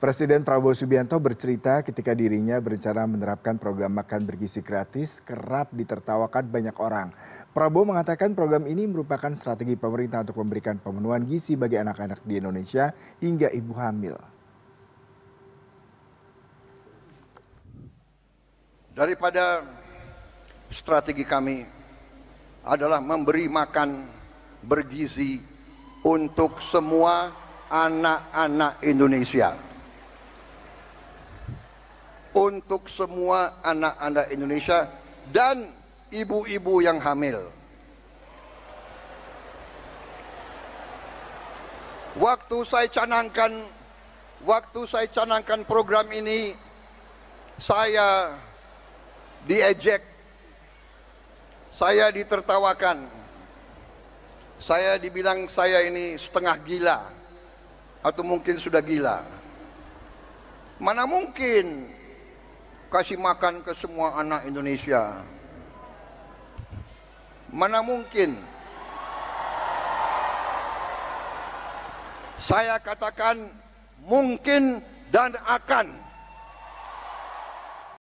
Presiden Prabowo Subianto bercerita ketika dirinya berencana menerapkan program makan bergizi gratis kerap ditertawakan banyak orang. Prabowo mengatakan program ini merupakan strategi pemerintah untuk memberikan pemenuhan gizi bagi anak-anak di Indonesia hingga ibu hamil. Daripada strategi kami adalah memberi makan bergizi untuk semua anak-anak Indonesia untuk semua anak-anak Indonesia dan ibu-ibu yang hamil. Waktu saya canangkan waktu saya canangkan program ini saya diejek saya ditertawakan saya dibilang saya ini setengah gila atau mungkin sudah gila mana mungkin kasih makan ke semua anak Indonesia. Mana mungkin saya katakan mungkin dan akan.